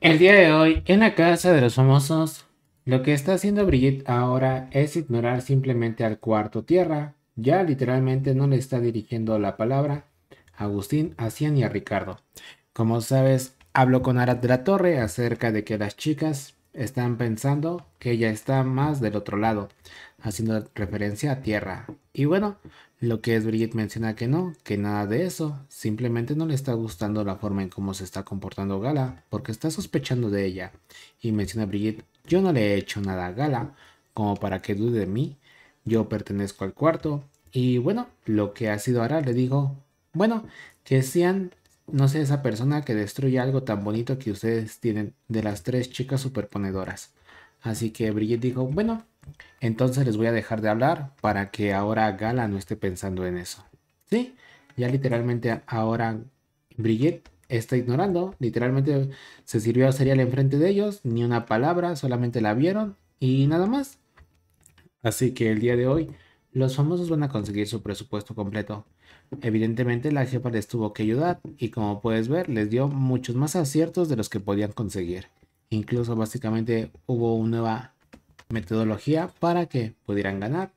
El día de hoy, en la casa de los famosos, lo que está haciendo Brigitte ahora es ignorar simplemente al cuarto tierra. Ya literalmente no le está dirigiendo la palabra a Agustín, a Cian y a Ricardo. Como sabes, hablo con Arad de la Torre acerca de que las chicas están pensando que ella está más del otro lado, haciendo referencia a tierra. Y bueno, lo que es Brigitte menciona que no, que nada de eso, simplemente no le está gustando la forma en cómo se está comportando Gala, porque está sospechando de ella. Y menciona Brigitte, yo no le he hecho nada a Gala, como para que dude de mí, yo pertenezco al cuarto. Y bueno, lo que ha sido ahora le digo, bueno, que sean no sé esa persona que destruye algo tan bonito que ustedes tienen de las tres chicas superponedoras. Así que Brigitte dijo, bueno, entonces les voy a dejar de hablar para que ahora Gala no esté pensando en eso. Sí, ya literalmente ahora Brigitte está ignorando, literalmente se sirvió cereal enfrente de ellos, ni una palabra, solamente la vieron y nada más. Así que el día de hoy los famosos van a conseguir su presupuesto completo. Evidentemente la jefa les tuvo que ayudar y como puedes ver les dio muchos más aciertos de los que podían conseguir. Incluso básicamente hubo una nueva metodología para que pudieran ganar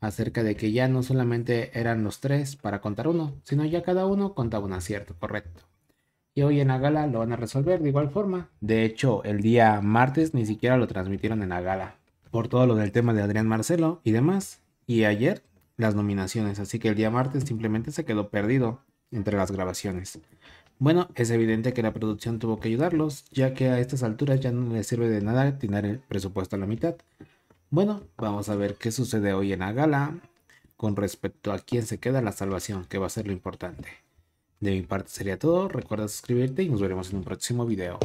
acerca de que ya no solamente eran los tres para contar uno, sino ya cada uno contaba un acierto correcto. Y hoy en la gala lo van a resolver de igual forma. De hecho, el día martes ni siquiera lo transmitieron en la gala. Por todo lo del tema de Adrián Marcelo y demás, y ayer las nominaciones, así que el día martes simplemente se quedó perdido entre las grabaciones. Bueno, es evidente que la producción tuvo que ayudarlos, ya que a estas alturas ya no les sirve de nada tener el presupuesto a la mitad. Bueno, vamos a ver qué sucede hoy en la gala con respecto a quién se queda la salvación, que va a ser lo importante. De mi parte sería todo, recuerda suscribirte y nos veremos en un próximo video.